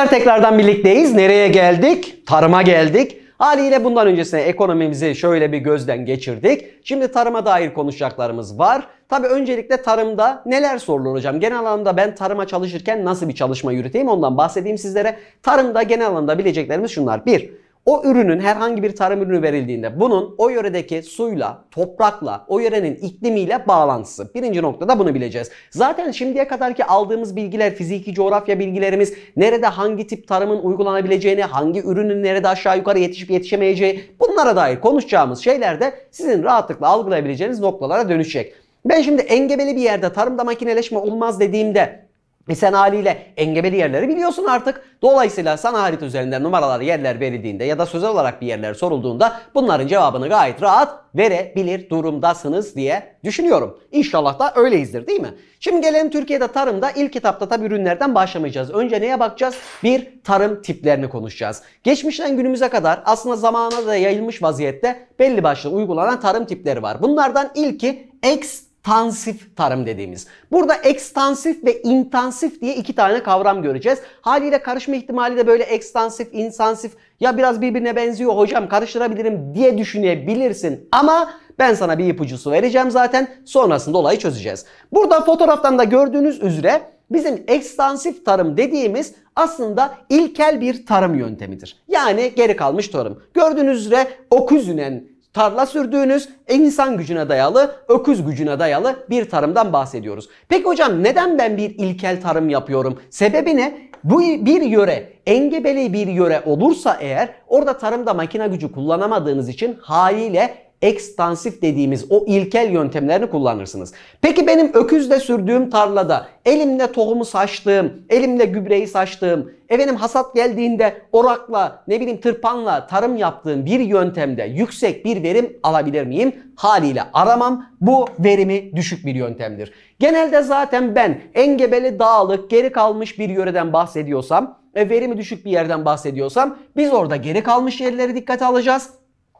Arkadaşlar tekrardan birlikteyiz. Nereye geldik? Tarıma geldik. Haliyle bundan öncesine ekonomimizi şöyle bir gözden geçirdik. Şimdi tarıma dair konuşacaklarımız var. Tabi öncelikle tarımda neler sorulur hocam? Genel anlamda ben tarıma çalışırken nasıl bir çalışma yürüteyim ondan bahsedeyim sizlere. Tarımda genel anlamda bileceklerimiz şunlar. 1. O ürünün herhangi bir tarım ürünü verildiğinde bunun o yöredeki suyla, toprakla, o yörenin iklimiyle bağlantısı. Birinci noktada bunu bileceğiz. Zaten şimdiye kadarki aldığımız bilgiler, fiziki coğrafya bilgilerimiz nerede hangi tip tarımın uygulanabileceğini, hangi ürünün nerede aşağı yukarı yetişip yetişemeyeceği bunlara dair konuşacağımız şeyler de sizin rahatlıkla algılayabileceğiniz noktalara dönüşecek. Ben şimdi engebeli bir yerde tarımda makineleşme olmaz dediğimde e sen haliyle engebeli yerleri biliyorsun artık. Dolayısıyla sana harita üzerinden numaralar yerler verildiğinde ya da sözel olarak bir yerler sorulduğunda bunların cevabını gayet rahat verebilir durumdasınız diye düşünüyorum. İnşallah da öyleyizdir değil mi? Şimdi gelelim Türkiye'de tarımda ilk kitapta tabii ürünlerden başlamayacağız. Önce neye bakacağız? Bir tarım tiplerini konuşacağız. Geçmişten günümüze kadar aslında zamana da yayılmış vaziyette belli başlı uygulanan tarım tipleri var. Bunlardan ilki eks tansif tarım dediğimiz. Burada ekstansif ve intansif diye iki tane kavram göreceğiz. Haliyle karışma ihtimali de böyle ekstansif, insansif ya biraz birbirine benziyor hocam karıştırabilirim diye düşünebilirsin. Ama ben sana bir ipucusu vereceğim zaten sonrasında olayı çözeceğiz. Burada fotoğraftan da gördüğünüz üzere bizim ekstansif tarım dediğimiz aslında ilkel bir tarım yöntemidir. Yani geri kalmış tarım. Gördüğünüz üzere okuzünen tarla sürdüğünüz, e, insan gücüne dayalı, öküz gücüne dayalı bir tarımdan bahsediyoruz. Peki hocam neden ben bir ilkel tarım yapıyorum? Sebebi ne? Bu bir yöre, engebeli bir yöre olursa eğer orada tarımda makine gücü kullanamadığınız için haliyle ekstansif dediğimiz o ilkel yöntemlerini kullanırsınız. Peki benim öküzle sürdüğüm tarlada elimle tohumu saçtığım, elimle gübreyi saçtığım, efendim hasat geldiğinde orakla, ne bileyim tırpanla tarım yaptığım bir yöntemde yüksek bir verim alabilir miyim? Haliyle aramam. Bu verimi düşük bir yöntemdir. Genelde zaten ben engebeli, dağlık, geri kalmış bir yöreden bahsediyorsam ve verimi düşük bir yerden bahsediyorsam biz orada geri kalmış yerlere dikkate alacağız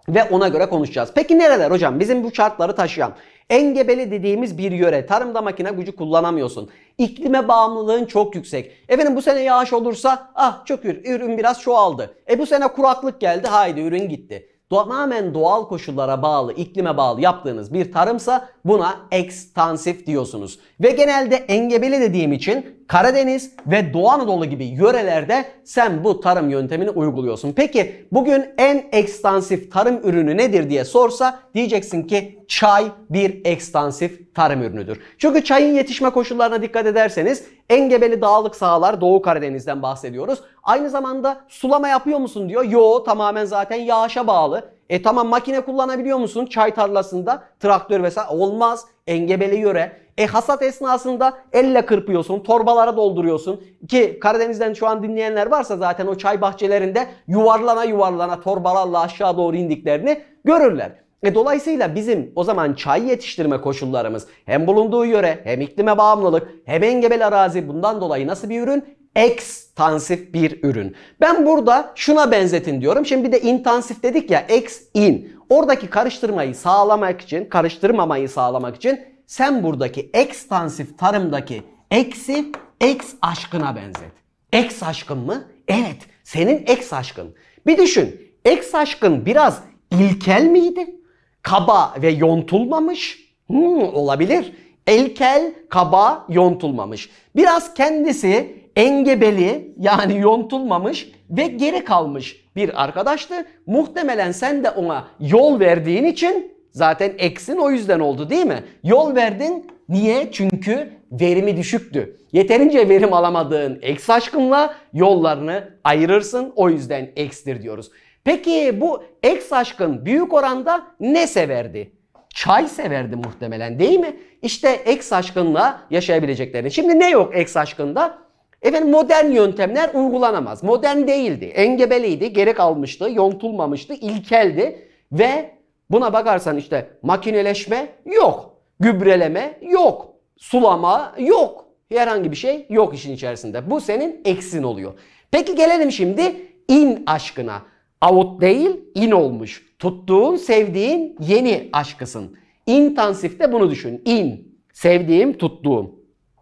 ve ona göre konuşacağız. Peki nereler hocam? Bizim bu şartları taşıyan engebeli dediğimiz bir yöre. Tarımda makine gücü kullanamıyorsun. İklime bağımlılığın çok yüksek. Efendim bu sene yağış olursa ah çok ür, ürün biraz çoğaldı. E bu sene kuraklık geldi haydi ürün gitti. Tamamen doğal koşullara bağlı, iklime bağlı yaptığınız bir tarımsa buna ekstansif diyorsunuz. Ve genelde engebeli dediğim için Karadeniz ve Doğu Anadolu gibi yörelerde sen bu tarım yöntemini uyguluyorsun. Peki bugün en ekstansif tarım ürünü nedir diye sorsa diyeceksin ki çay bir ekstansif tarım ürünüdür. Çünkü çayın yetişme koşullarına dikkat ederseniz engebeli dağlık sahalar Doğu Karadeniz'den bahsediyoruz. Aynı zamanda sulama yapıyor musun diyor. Yo tamamen zaten yağışa bağlı. E tamam makine kullanabiliyor musun çay tarlasında traktör vesaire olmaz engebeli yöre. E hasat esnasında elle kırpıyorsun, torbalara dolduruyorsun. Ki Karadeniz'den şu an dinleyenler varsa zaten o çay bahçelerinde yuvarlana yuvarlana torbalarla aşağı doğru indiklerini görürler. E dolayısıyla bizim o zaman çay yetiştirme koşullarımız hem bulunduğu yöre hem iklime bağımlılık hem engebel arazi bundan dolayı nasıl bir ürün? Ekstansif bir ürün. Ben burada şuna benzetin diyorum. Şimdi bir de intansif dedik ya ex in. Oradaki karıştırmayı sağlamak için, karıştırmamayı sağlamak için sen buradaki ekstansif tarımdaki eksi eks aşkına benzet. Eks aşkın mı? Evet. Senin eks aşkın. Bir düşün. Eks aşkın biraz ilkel miydi? Kaba ve yontulmamış? Hmm, olabilir. Elkel, kaba, yontulmamış. Biraz kendisi engebeli yani yontulmamış ve geri kalmış bir arkadaştı. Muhtemelen sen de ona yol verdiğin için Zaten eksin o yüzden oldu değil mi? Yol verdin niye? Çünkü verimi düşüktü. Yeterince verim alamadığın eks aşkınla yollarını ayırırsın. O yüzden ekstir diyoruz. Peki bu eks aşkın büyük oranda ne severdi? Çay severdi muhtemelen değil mi? İşte eks aşkınla yaşayabileceklerini. Şimdi ne yok eks aşkında? Efendim modern yöntemler uygulanamaz. Modern değildi, engebeliydi, gerek almıştı, yontulmamıştı, ilkeldi ve Buna bakarsan işte makineleşme yok. Gübreleme yok. Sulama yok. Herhangi bir şey yok işin içerisinde. Bu senin eksin oluyor. Peki gelelim şimdi in aşkına. Out değil in olmuş. Tuttuğun, sevdiğin yeni aşkısın. İntansifte bunu düşün. In. Sevdiğim, tuttuğum.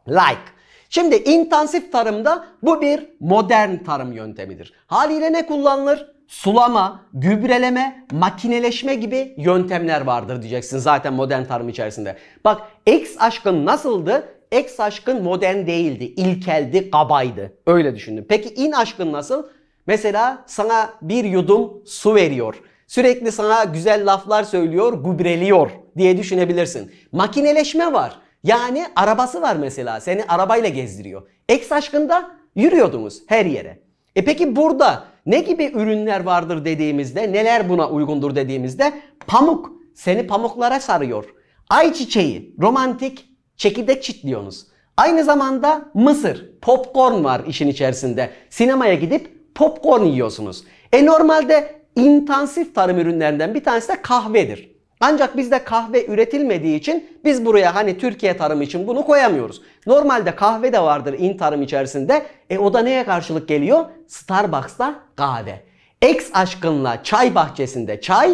Like. Şimdi intensif tarımda bu bir modern tarım yöntemidir. Haliyle ne kullanılır? sulama, gübreleme, makineleşme gibi yöntemler vardır diyeceksin zaten modern tarım içerisinde. Bak X aşkın nasıldı? X aşkın modern değildi, ilkeldi, kabaydı. Öyle düşündüm. Peki in aşkın nasıl? Mesela sana bir yudum su veriyor. Sürekli sana güzel laflar söylüyor, gübreliyor diye düşünebilirsin. Makineleşme var. Yani arabası var mesela. Seni arabayla gezdiriyor. X aşkında yürüyordunuz her yere. E peki burada ne gibi ürünler vardır dediğimizde, neler buna uygundur dediğimizde pamuk seni pamuklara sarıyor. Ayçiçeği romantik çekirdek çitliyorsunuz. Aynı zamanda mısır, popcorn var işin içerisinde. Sinemaya gidip popcorn yiyorsunuz. E normalde intensif tarım ürünlerinden bir tanesi de kahvedir. Ancak bizde kahve üretilmediği için biz buraya hani Türkiye tarımı için bunu koyamıyoruz. Normalde kahve de vardır in tarım içerisinde. E o da neye karşılık geliyor? Starbucks'ta kahve. Ex aşkınla çay bahçesinde çay,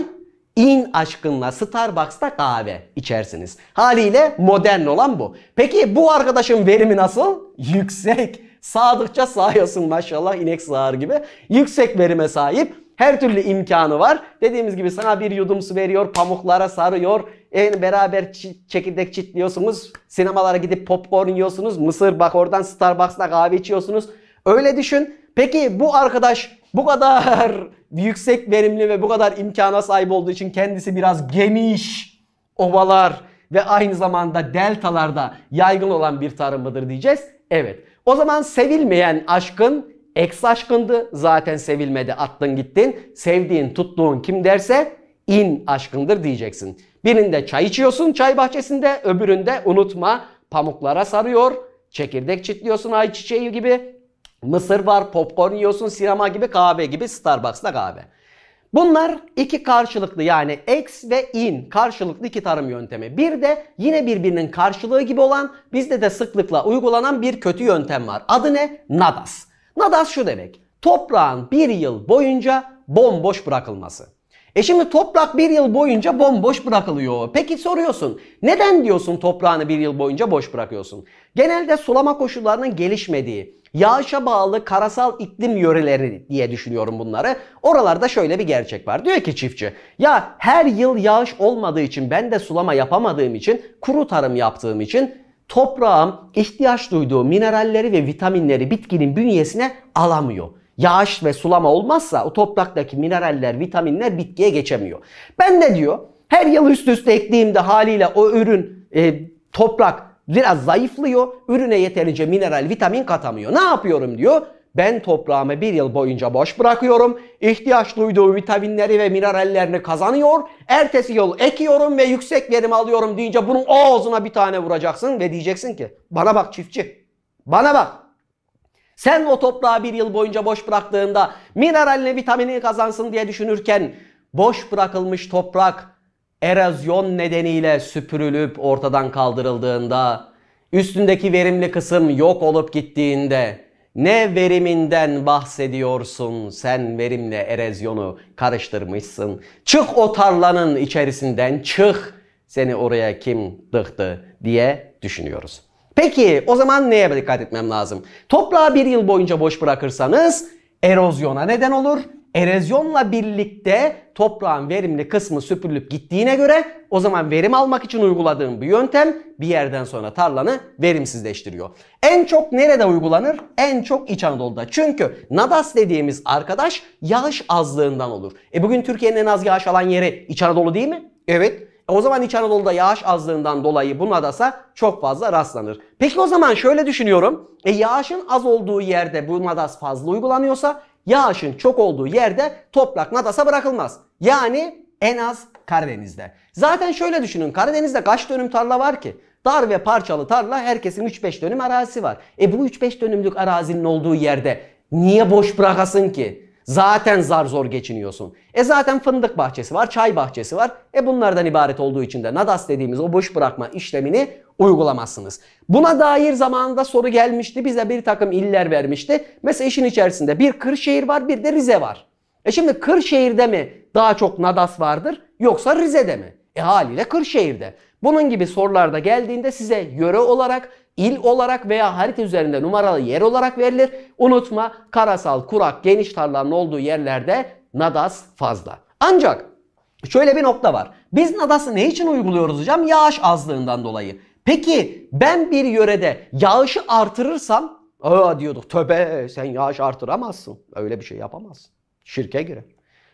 in aşkınla Starbucks'ta kahve içersiniz. Haliyle modern olan bu. Peki bu arkadaşın verimi nasıl? Yüksek. Sadıkça sağıyorsun maşallah inek sağar gibi. Yüksek verime sahip. Her türlü imkanı var. Dediğimiz gibi sana bir yudum su veriyor, pamuklara sarıyor. Yani beraber çekirdek çitliyorsunuz. Sinemalara gidip popcorn yiyorsunuz. Mısır bak oradan Starbucks'ta kahve içiyorsunuz. Öyle düşün. Peki bu arkadaş bu kadar yüksek verimli ve bu kadar imkana sahip olduğu için kendisi biraz geniş ovalar ve aynı zamanda deltalarda yaygın olan bir tarım mıdır diyeceğiz. Evet. O zaman sevilmeyen aşkın Eks aşkındı zaten sevilmedi attın gittin. Sevdiğin tuttuğun kim derse in aşkındır diyeceksin. Birinde çay içiyorsun çay bahçesinde öbüründe unutma pamuklara sarıyor. Çekirdek çitliyorsun ay çiçeği gibi. Mısır var popcorn yiyorsun sinema gibi kahve gibi Starbucks'ta kahve. Bunlar iki karşılıklı yani ex ve in karşılıklı iki tarım yöntemi. Bir de yine birbirinin karşılığı gibi olan bizde de sıklıkla uygulanan bir kötü yöntem var. Adı ne? Nadas. Nadas şu demek. Toprağın bir yıl boyunca bomboş bırakılması. E şimdi toprak bir yıl boyunca bomboş bırakılıyor. Peki soruyorsun neden diyorsun toprağını bir yıl boyunca boş bırakıyorsun? Genelde sulama koşullarının gelişmediği, yağışa bağlı karasal iklim yöreleri diye düşünüyorum bunları. Oralarda şöyle bir gerçek var. Diyor ki çiftçi ya her yıl yağış olmadığı için ben de sulama yapamadığım için kuru tarım yaptığım için toprağım ihtiyaç duyduğu mineralleri ve vitaminleri bitkinin bünyesine alamıyor. Yağış ve sulama olmazsa o topraktaki mineraller, vitaminler bitkiye geçemiyor. Ben de diyor her yıl üst üste ektiğimde haliyle o ürün e, toprak biraz zayıflıyor. Ürüne yeterince mineral, vitamin katamıyor. Ne yapıyorum diyor? ben toprağımı bir yıl boyunca boş bırakıyorum. İhtiyaç duyduğu vitaminleri ve minerallerini kazanıyor. Ertesi yıl ekiyorum ve yüksek verim alıyorum deyince bunun ağzına bir tane vuracaksın ve diyeceksin ki bana bak çiftçi. Bana bak. Sen o toprağı bir yıl boyunca boş bıraktığında mineralini vitamini kazansın diye düşünürken boş bırakılmış toprak erozyon nedeniyle süpürülüp ortadan kaldırıldığında üstündeki verimli kısım yok olup gittiğinde ne veriminden bahsediyorsun sen verimle erozyonu karıştırmışsın. Çık o tarlanın içerisinden çık seni oraya kim dıktı diye düşünüyoruz. Peki o zaman neye dikkat etmem lazım? Toprağı bir yıl boyunca boş bırakırsanız erozyona neden olur. Erozyonla birlikte toprağın verimli kısmı süpürülüp gittiğine göre o zaman verim almak için uyguladığım bu yöntem bir yerden sonra tarlanı verimsizleştiriyor. En çok nerede uygulanır? En çok İç Anadolu'da. Çünkü nadas dediğimiz arkadaş yağış azlığından olur. E bugün Türkiye'nin en az yağış alan yeri İç Anadolu değil mi? Evet. E o zaman İç Anadolu'da yağış azlığından dolayı bu nadasa çok fazla rastlanır. Peki o zaman şöyle düşünüyorum. E yağışın az olduğu yerde bu nadas fazla uygulanıyorsa Yağışın çok olduğu yerde toprak nadasa bırakılmaz. Yani en az Karadeniz'de. Zaten şöyle düşünün Karadeniz'de kaç dönüm tarla var ki? Dar ve parçalı tarla herkesin 3-5 dönüm arazisi var. E bu 3-5 dönümlük arazinin olduğu yerde niye boş bırakasın ki? Zaten zar zor geçiniyorsun. E zaten fındık bahçesi var, çay bahçesi var. E bunlardan ibaret olduğu için de nadas dediğimiz o boş bırakma işlemini uygulamazsınız. Buna dair zamanında soru gelmişti. Bize bir takım iller vermişti. Mesela işin içerisinde bir Kırşehir var bir de Rize var. E şimdi Kırşehir'de mi daha çok nadas vardır yoksa Rize'de mi? E haliyle Kırşehir'de. Bunun gibi sorularda geldiğinde size yöre olarak, il olarak veya harita üzerinde numaralı yer olarak verilir. Unutma karasal, kurak, geniş tarlanın olduğu yerlerde nadas fazla. Ancak şöyle bir nokta var. Biz nadası ne için uyguluyoruz hocam? Yağış azlığından dolayı. Peki ben bir yörede yağışı artırırsam Aa diyorduk töbe sen yağış artıramazsın. Öyle bir şey yapamazsın. Şirke girer.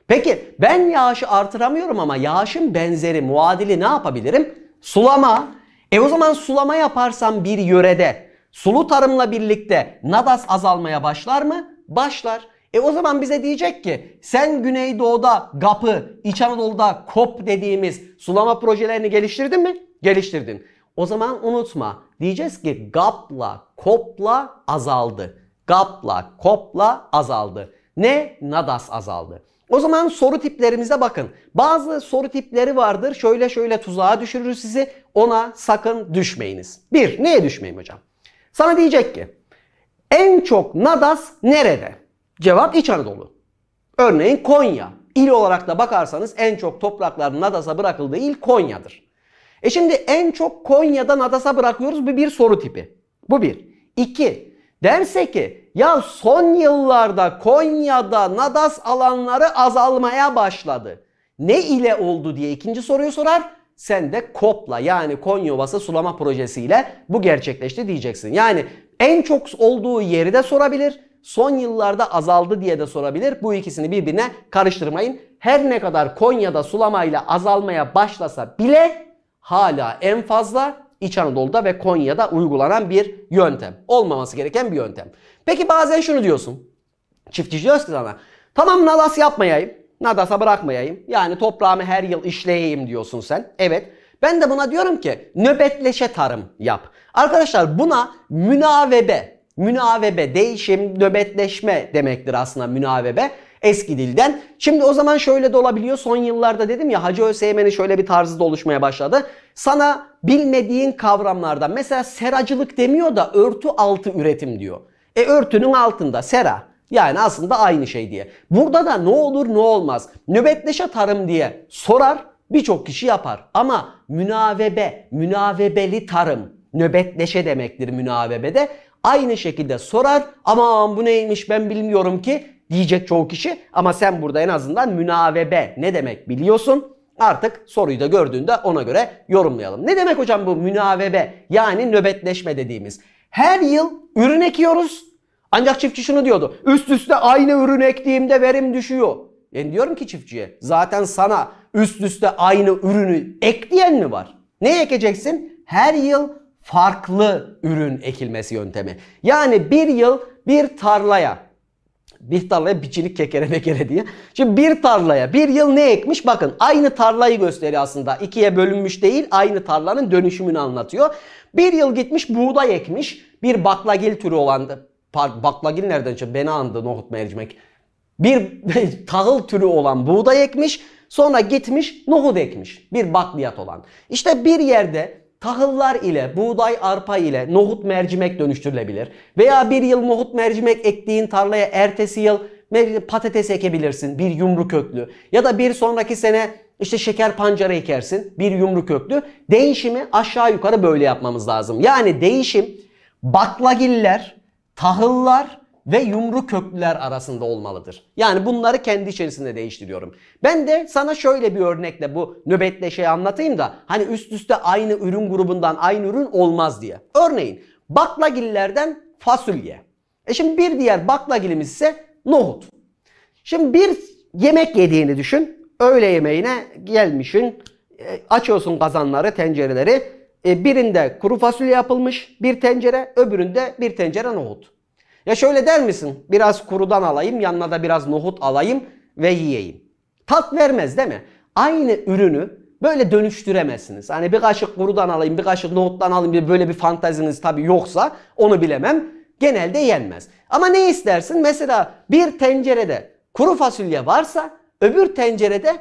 Peki ben yağışı artıramıyorum ama yağışın benzeri muadili ne yapabilirim? Sulama. E o zaman sulama yaparsam bir yörede sulu tarımla birlikte nadas azalmaya başlar mı? Başlar. E o zaman bize diyecek ki sen Güneydoğu'da GAP'ı, İç Anadolu'da KOP dediğimiz sulama projelerini geliştirdin mi? Geliştirdin. O zaman unutma diyeceğiz ki GAP'la KOP'la azaldı. GAP'la KOP'la azaldı. Ne? Nadas azaldı. O zaman soru tiplerimize bakın. Bazı soru tipleri vardır. Şöyle şöyle tuzağa düşürür sizi. Ona sakın düşmeyiniz. Bir, neye düşmeyin hocam? Sana diyecek ki en çok Nadas nerede? Cevap İç Anadolu. Örneğin Konya. İl olarak da bakarsanız en çok topraklar Nadas'a bırakıldığı il Konya'dır. E şimdi en çok Konya'da Nadas'a bırakıyoruz bu bir soru tipi. Bu bir. İki, Derse ki ya son yıllarda Konya'da nadas alanları azalmaya başladı. Ne ile oldu diye ikinci soruyu sorar. Sen de KOP'la yani Konya Ovası Sulama projesiyle bu gerçekleşti diyeceksin. Yani en çok olduğu yeri de sorabilir. Son yıllarda azaldı diye de sorabilir. Bu ikisini birbirine karıştırmayın. Her ne kadar Konya'da sulamayla azalmaya başlasa bile hala en fazla İç Anadolu'da ve Konya'da uygulanan bir yöntem. Olmaması gereken bir yöntem. Peki bazen şunu diyorsun. Çiftçi diyoruz ki sana. Tamam nadas yapmayayım. Nadasa bırakmayayım. Yani toprağımı her yıl işleyeyim diyorsun sen. Evet. Ben de buna diyorum ki nöbetleşe tarım yap. Arkadaşlar buna münavebe, münavebe, değişim, nöbetleşme demektir aslında münavebe. Eski dilden. Şimdi o zaman şöyle de olabiliyor. Son yıllarda dedim ya Hacı Öseymen'in şöyle bir tarzı da oluşmaya başladı. Sana bilmediğin kavramlardan mesela seracılık demiyor da örtü altı üretim diyor. E örtünün altında sera. Yani aslında aynı şey diye. Burada da ne olur ne olmaz. Nöbetleşe tarım diye sorar birçok kişi yapar. Ama münavebe, münavebeli tarım, nöbetleşe demektir münavebede. Aynı şekilde sorar aman bu neymiş ben bilmiyorum ki diyecek çoğu kişi ama sen burada en azından münavebe ne demek biliyorsun. Artık soruyu da gördüğünde ona göre yorumlayalım. Ne demek hocam bu münavebe yani nöbetleşme dediğimiz? Her yıl ürün ekiyoruz ancak çiftçi şunu diyordu. Üst üste aynı ürün ektiğimde verim düşüyor. Yani diyorum ki çiftçiye zaten sana üst üste aynı ürünü ekleyen mi var? Ne ekeceksin? Her yıl farklı ürün ekilmesi yöntemi. Yani bir yıl bir tarlaya bir tarlaya biçilik kekere mekere diye. Şimdi bir tarlaya bir yıl ne ekmiş bakın aynı tarlayı gösteriyor aslında. İkiye bölünmüş değil aynı tarlanın dönüşümünü anlatıyor. Bir yıl gitmiş buğday ekmiş. Bir baklagil türü olan baklagil nereden çıktı? Beni andı nohut mercimek. Bir tahıl türü olan buğday ekmiş. Sonra gitmiş nohut ekmiş. Bir bakliyat olan. İşte bir yerde tahıllar ile, buğday, arpa ile nohut mercimek dönüştürülebilir. Veya bir yıl nohut mercimek ektiğin tarlaya ertesi yıl patates ekebilirsin bir yumru köklü. Ya da bir sonraki sene işte şeker pancarı ekersin bir yumru köklü. Değişimi aşağı yukarı böyle yapmamız lazım. Yani değişim baklagiller, tahıllar, ve yumru köklüler arasında olmalıdır. Yani bunları kendi içerisinde değiştiriyorum. Ben de sana şöyle bir örnekle bu nöbetle şey anlatayım da hani üst üste aynı ürün grubundan aynı ürün olmaz diye. Örneğin baklagillerden fasulye. E şimdi bir diğer baklagilimiz ise nohut. Şimdi bir yemek yediğini düşün. Öğle yemeğine gelmişsin. E, Açıyorsun kazanları, tencereleri. E, birinde kuru fasulye yapılmış bir tencere, öbüründe bir tencere nohut. Ya şöyle der misin? Biraz kurudan alayım, yanına da biraz nohut alayım ve yiyeyim. Tat vermez değil mi? Aynı ürünü böyle dönüştüremezsiniz. Hani bir kaşık kurudan alayım, bir kaşık nohuttan alayım diye böyle bir fantaziniz tabii yoksa onu bilemem. Genelde yenmez. Ama ne istersin? Mesela bir tencerede kuru fasulye varsa öbür tencerede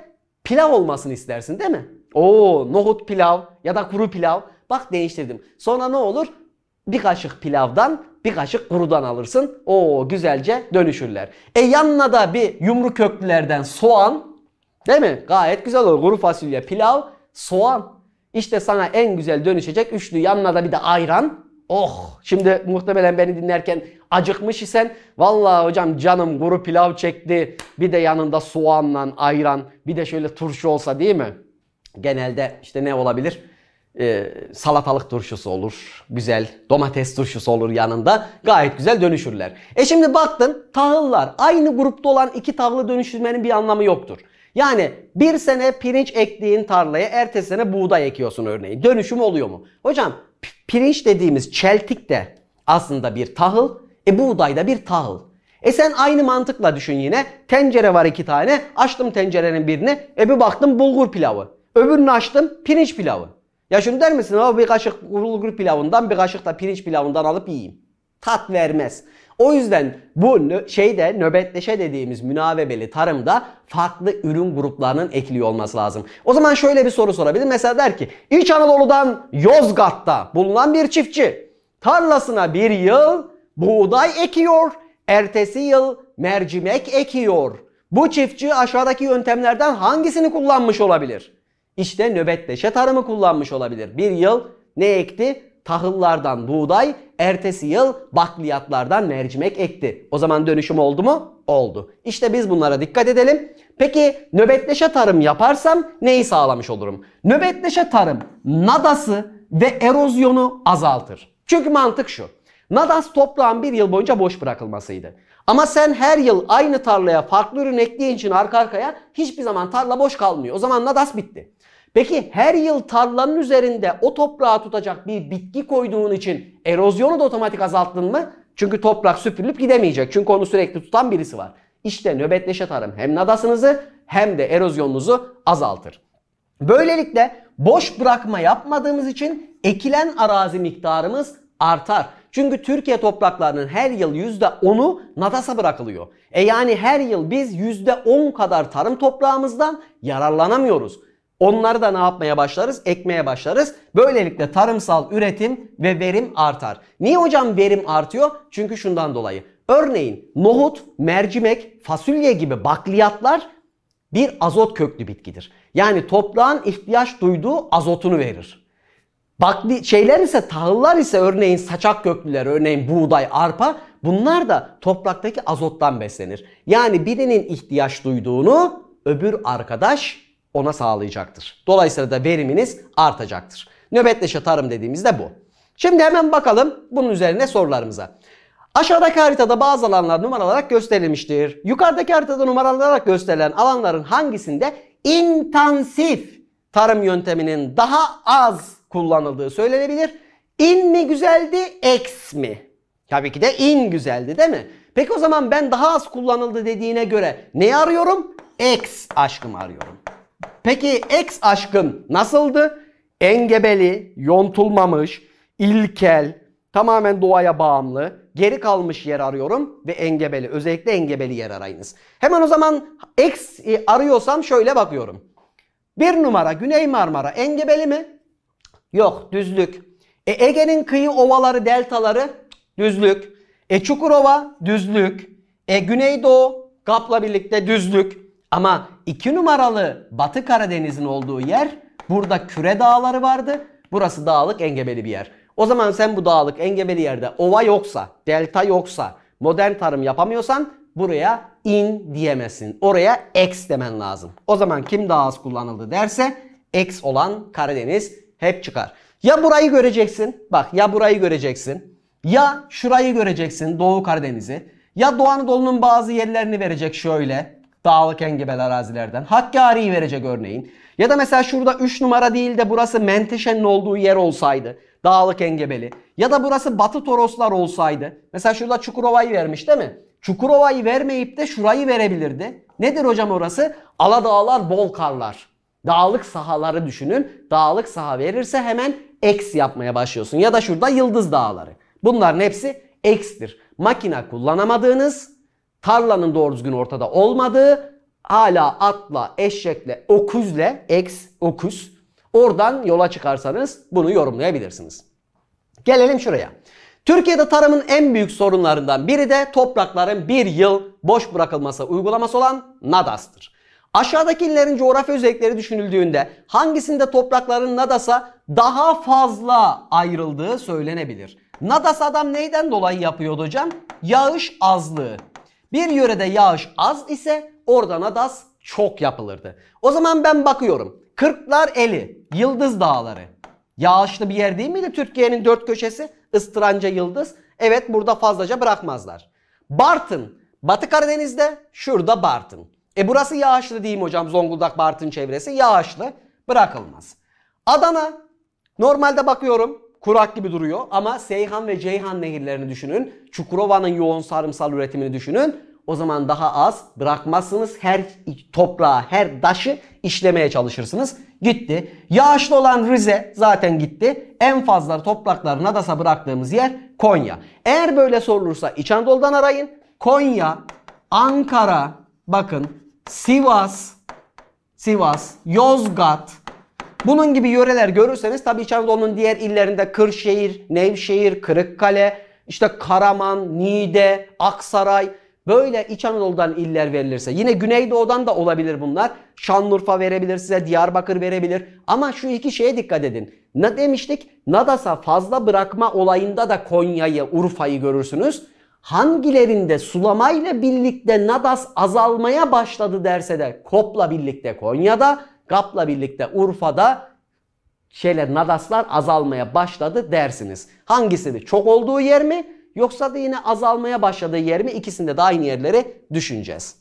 pilav olmasını istersin değil mi? Oo nohut pilav ya da kuru pilav. Bak değiştirdim. Sonra ne olur? Bir kaşık pilavdan bir kaşık kurudan alırsın. O güzelce dönüşürler. E yanına da bir yumru köklülerden soğan. Değil mi? Gayet güzel olur. Kuru fasulye, pilav, soğan. İşte sana en güzel dönüşecek üçlü. Yanına da bir de ayran. Oh! Şimdi muhtemelen beni dinlerken acıkmış isen vallahi hocam canım kuru pilav çekti. Bir de yanında soğanla ayran, bir de şöyle turşu olsa değil mi? Genelde işte ne olabilir? e, salatalık turşusu olur. Güzel. Domates turşusu olur yanında. Gayet güzel dönüşürler. E şimdi baktın tahıllar aynı grupta olan iki tahılı dönüştürmenin bir anlamı yoktur. Yani bir sene pirinç ektiğin tarlaya ertesi sene buğday ekiyorsun örneğin. Dönüşüm oluyor mu? Hocam pirinç dediğimiz çeltik de aslında bir tahıl. E buğday da bir tahıl. E sen aynı mantıkla düşün yine. Tencere var iki tane. Açtım tencerenin birini. E bir baktım bulgur pilavı. Öbürünü açtım pirinç pilavı. Ya şunu der misin ama bir kaşık bulgur pilavından bir kaşık da pirinç pilavından alıp yiyeyim. Tat vermez. O yüzden bu şeyde nöbetleşe dediğimiz münavebeli tarımda farklı ürün gruplarının ekliyor olması lazım. O zaman şöyle bir soru sorabilir. Mesela der ki İç Anadolu'dan Yozgat'ta bulunan bir çiftçi tarlasına bir yıl buğday ekiyor. Ertesi yıl mercimek ekiyor. Bu çiftçi aşağıdaki yöntemlerden hangisini kullanmış olabilir? İşte nöbet neşe tarımı kullanmış olabilir. Bir yıl ne ekti? Tahıllardan buğday, ertesi yıl bakliyatlardan mercimek ekti. O zaman dönüşüm oldu mu? Oldu. İşte biz bunlara dikkat edelim. Peki nöbetleşe tarım yaparsam neyi sağlamış olurum? Nöbetleşe tarım nadası ve erozyonu azaltır. Çünkü mantık şu. Nadas toprağın bir yıl boyunca boş bırakılmasıydı. Ama sen her yıl aynı tarlaya farklı ürün ektiğin için arka arkaya hiçbir zaman tarla boş kalmıyor. O zaman Nadas bitti. Peki her yıl tarlanın üzerinde o toprağı tutacak bir bitki koyduğun için erozyonu da otomatik azalttın mı? Çünkü toprak süpürülüp gidemeyecek. Çünkü onu sürekli tutan birisi var. İşte nöbetleşe tarım hem nadasınızı hem de erozyonunuzu azaltır. Böylelikle boş bırakma yapmadığımız için ekilen arazi miktarımız artar. Çünkü Türkiye topraklarının her yıl %10'u Natas'a bırakılıyor. E yani her yıl biz %10 kadar tarım toprağımızdan yararlanamıyoruz. Onları da ne yapmaya başlarız? Ekmeye başlarız. Böylelikle tarımsal üretim ve verim artar. Niye hocam verim artıyor? Çünkü şundan dolayı. Örneğin nohut, mercimek, fasulye gibi bakliyatlar bir azot köklü bitkidir. Yani toprağın ihtiyaç duyduğu azotunu verir. Bakli şeyler ise tahıllar ise örneğin saçak köklüler, örneğin buğday, arpa bunlar da topraktaki azottan beslenir. Yani birinin ihtiyaç duyduğunu öbür arkadaş ona sağlayacaktır. Dolayısıyla da veriminiz artacaktır. Nöbetleşe tarım dediğimizde bu. Şimdi hemen bakalım bunun üzerine sorularımıza. Aşağıdaki haritada bazı alanlar numaralarak gösterilmiştir. Yukarıdaki haritada numaralarak gösterilen alanların hangisinde intensif tarım yönteminin daha az kullanıldığı söylenebilir? İn mi güzeldi, eks mi? Tabii ki de in güzeldi değil mi? Peki o zaman ben daha az kullanıldı dediğine göre ne arıyorum? Eks aşkımı arıyorum. Peki ex aşkın nasıldı? Engebeli, yontulmamış, ilkel, tamamen doğaya bağımlı, geri kalmış yer arıyorum ve engebeli. Özellikle engebeli yer arayınız. Hemen o zaman ex arıyorsam şöyle bakıyorum. Bir numara Güney Marmara engebeli mi? Yok düzlük. E, Ege'nin kıyı ovaları, deltaları düzlük. E, Çukurova düzlük. E, Güneydoğu Gap'la birlikte düzlük. Ama iki numaralı Batı Karadeniz'in olduğu yer burada küre dağları vardı. Burası dağlık engebeli bir yer. O zaman sen bu dağlık engebeli yerde ova yoksa, delta yoksa, modern tarım yapamıyorsan buraya in diyemezsin. Oraya x demen lazım. O zaman kim daha az kullanıldı derse x olan Karadeniz hep çıkar. Ya burayı göreceksin. Bak ya burayı göreceksin. Ya şurayı göreceksin Doğu Karadeniz'i. Ya Doğu Anadolu'nun bazı yerlerini verecek şöyle. Dağlık engebel arazilerden. Hakkari'yi verecek örneğin. Ya da mesela şurada 3 numara değil de burası Menteşe'nin olduğu yer olsaydı. Dağlık engebeli. Ya da burası Batı Toroslar olsaydı. Mesela şurada Çukurova'yı vermiş değil mi? Çukurova'yı vermeyip de şurayı verebilirdi. Nedir hocam orası? Aladağlar, bol karlar. Dağlık sahaları düşünün. Dağlık saha verirse hemen X yapmaya başlıyorsun. Ya da şurada yıldız dağları. Bunların hepsi X'tir. Makina kullanamadığınız tarlanın doğru düzgün ortada olmadığı, hala atla, eşekle, okuzle, eks okuz oradan yola çıkarsanız bunu yorumlayabilirsiniz. Gelelim şuraya. Türkiye'de tarımın en büyük sorunlarından biri de toprakların bir yıl boş bırakılması uygulaması olan NADAS'tır. Aşağıdakilerin illerin coğrafi özellikleri düşünüldüğünde hangisinde toprakların NADAS'a daha fazla ayrıldığı söylenebilir. NADAS adam neyden dolayı yapıyordu hocam? Yağış azlığı. Bir yörede yağış az ise oradan adas çok yapılırdı. O zaman ben bakıyorum. Kırklar eli, Yıldız Dağları. Yağışlı bir yer değil miydi Türkiye'nin dört köşesi? Istıranca Yıldız. Evet burada fazlaca bırakmazlar. Bartın, Batı Karadeniz'de, şurada Bartın. E burası yağışlı değil mi hocam? Zonguldak Bartın çevresi yağışlı. Bırakılmaz. Adana, normalde bakıyorum kurak gibi duruyor ama Seyhan ve Ceyhan nehirlerini düşünün. Çukurova'nın yoğun sarımsal üretimini düşünün. O zaman daha az bırakmazsınız. Her toprağa, her daşı işlemeye çalışırsınız. Gitti. Yağışlı olan Rize zaten gitti. En fazla topraklar Nadas'a bıraktığımız yer Konya. Eğer böyle sorulursa İç Anadolu'dan arayın. Konya, Ankara, bakın Sivas, Sivas, Yozgat, bunun gibi yöreler görürseniz tabii İç Anadolu'nun diğer illerinde Kırşehir, Nevşehir, Kırıkkale, işte Karaman, Niğde, Aksaray böyle İç Anadolu'dan iller verilirse yine Güneydoğu'dan da olabilir bunlar. Şanlıurfa verebilir size, Diyarbakır verebilir. Ama şu iki şeye dikkat edin. Ne demiştik? Nadas'a fazla bırakma olayında da Konya'yı, Urfa'yı görürsünüz. Hangilerinde sulamayla birlikte Nadas azalmaya başladı derse de Kop'la birlikte Konya'da, GAP'la birlikte Urfa'da şeyler nadaslar azalmaya başladı dersiniz. Hangisini? çok olduğu yer mi yoksa da yine azalmaya başladığı yer mi? İkisinde de aynı yerleri düşüneceğiz.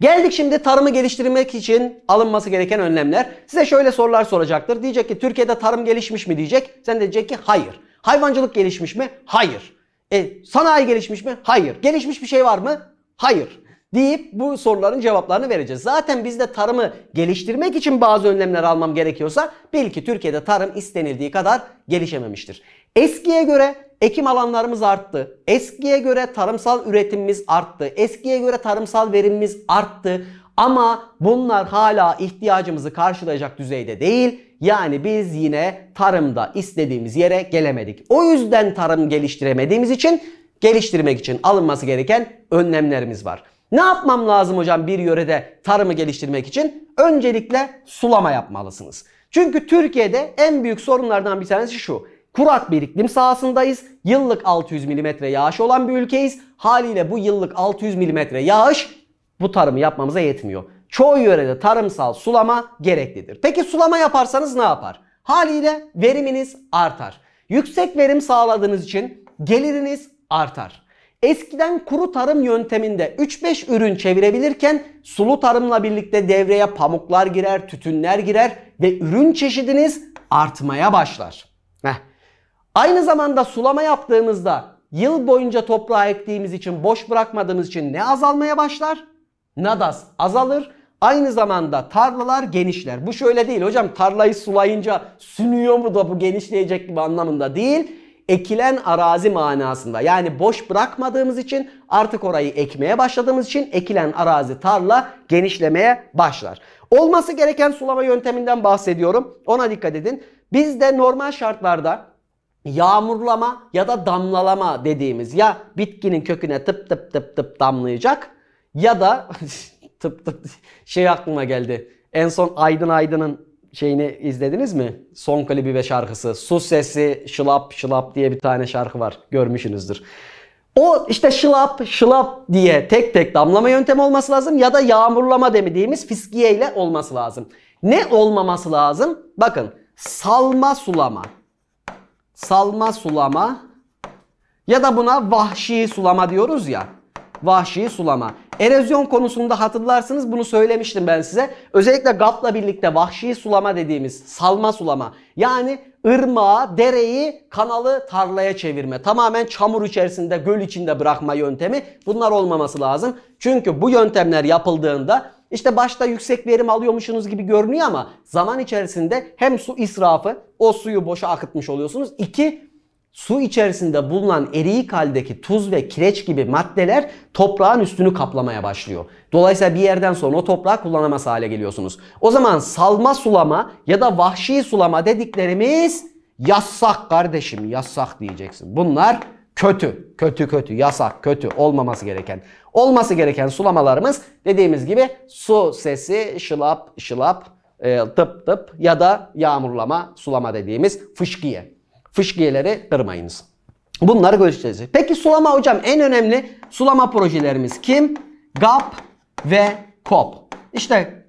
Geldik şimdi tarımı geliştirmek için alınması gereken önlemler. Size şöyle sorular soracaktır. Diyecek ki Türkiye'de tarım gelişmiş mi diyecek. Sen de diyecek ki hayır. Hayvancılık gelişmiş mi? Hayır. E, sanayi gelişmiş mi? Hayır. Gelişmiş bir şey var mı? Hayır deyip bu soruların cevaplarını vereceğiz. Zaten bizde tarımı geliştirmek için bazı önlemler almam gerekiyorsa bil ki Türkiye'de tarım istenildiği kadar gelişememiştir. Eskiye göre ekim alanlarımız arttı. Eskiye göre tarımsal üretimimiz arttı. Eskiye göre tarımsal verimimiz arttı. Ama bunlar hala ihtiyacımızı karşılayacak düzeyde değil. Yani biz yine tarımda istediğimiz yere gelemedik. O yüzden tarım geliştiremediğimiz için geliştirmek için alınması gereken önlemlerimiz var. Ne yapmam lazım hocam bir yörede tarımı geliştirmek için? Öncelikle sulama yapmalısınız. Çünkü Türkiye'de en büyük sorunlardan bir tanesi şu. Kurak bir iklim sahasındayız. Yıllık 600 mm yağış olan bir ülkeyiz. Haliyle bu yıllık 600 mm yağış bu tarımı yapmamıza yetmiyor. Çoğu yörede tarımsal sulama gereklidir. Peki sulama yaparsanız ne yapar? Haliyle veriminiz artar. Yüksek verim sağladığınız için geliriniz artar. Eskiden kuru tarım yönteminde 3-5 ürün çevirebilirken sulu tarımla birlikte devreye pamuklar girer, tütünler girer ve ürün çeşidiniz artmaya başlar. Heh. Aynı zamanda sulama yaptığımızda yıl boyunca toprağa ektiğimiz için, boş bırakmadığımız için ne azalmaya başlar? Nadas azalır. Aynı zamanda tarlalar genişler. Bu şöyle değil hocam tarlayı sulayınca sünüyor mu da bu genişleyecek gibi anlamında değil ekilen arazi manasında. Yani boş bırakmadığımız için artık orayı ekmeye başladığımız için ekilen arazi tarla genişlemeye başlar. Olması gereken sulama yönteminden bahsediyorum. Ona dikkat edin. Bizde normal şartlarda yağmurlama ya da damlalama dediğimiz ya bitkinin köküne tıp tıp tıp tıp damlayacak ya da tıp tıp şey aklıma geldi. En son Aydın Aydın'ın şeyini izlediniz mi? Son klibi ve şarkısı. Su sesi şılap şılap diye bir tane şarkı var. Görmüşsünüzdür. O işte şılap şılap diye tek tek damlama yöntemi olması lazım ya da yağmurlama demediğimiz fiskiye ile olması lazım. Ne olmaması lazım? Bakın salma sulama. Salma sulama ya da buna vahşi sulama diyoruz ya vahşi sulama. Erozyon konusunda hatırlarsınız bunu söylemiştim ben size. Özellikle GAP'la birlikte vahşi sulama dediğimiz salma sulama. Yani ırmağı, dereyi, kanalı tarlaya çevirme. Tamamen çamur içerisinde, göl içinde bırakma yöntemi. Bunlar olmaması lazım. Çünkü bu yöntemler yapıldığında işte başta yüksek verim alıyormuşsunuz gibi görünüyor ama zaman içerisinde hem su israfı, o suyu boşa akıtmış oluyorsunuz. İki, su içerisinde bulunan eriyik haldeki tuz ve kireç gibi maddeler toprağın üstünü kaplamaya başlıyor. Dolayısıyla bir yerden sonra o toprağı kullanamaz hale geliyorsunuz. O zaman salma sulama ya da vahşi sulama dediklerimiz yasak kardeşim yasak diyeceksin. Bunlar kötü, kötü kötü, yasak, kötü olmaması gereken. Olması gereken sulamalarımız dediğimiz gibi su sesi, şılap, şılap, e, tıp tıp ya da yağmurlama, sulama dediğimiz fışkiye fışkiyeleri kırmayınız. Bunları göstereceğiz. Peki sulama hocam en önemli sulama projelerimiz kim? GAP ve Cop. İşte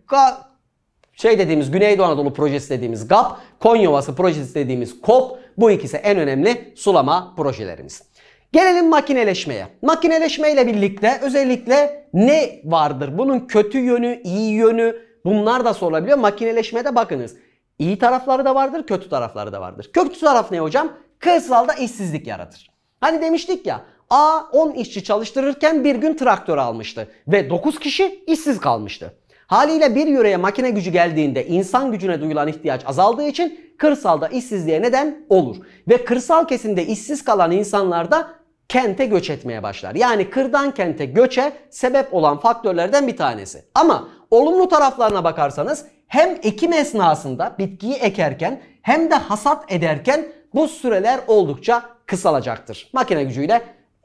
şey dediğimiz Güneydoğu Anadolu projesi dediğimiz GAP, Konya projesi dediğimiz Cop. bu ikisi en önemli sulama projelerimiz. Gelelim makineleşmeye. Makineleşme ile birlikte özellikle ne vardır? Bunun kötü yönü, iyi yönü bunlar da sorulabiliyor. Makineleşmede bakınız. İyi tarafları da vardır, kötü tarafları da vardır. Kötü taraf ne hocam? Kırsalda işsizlik yaratır. Hani demiştik ya A 10 işçi çalıştırırken bir gün traktör almıştı ve 9 kişi işsiz kalmıştı. Haliyle bir yöreye makine gücü geldiğinde insan gücüne duyulan ihtiyaç azaldığı için kırsalda işsizliğe neden olur. Ve kırsal kesimde işsiz kalan insanlar da kente göç etmeye başlar. Yani kırdan kente göçe sebep olan faktörlerden bir tanesi. Ama Olumlu taraflarına bakarsanız hem ekim esnasında bitkiyi ekerken hem de hasat ederken bu süreler oldukça kısalacaktır. Makine gücüyle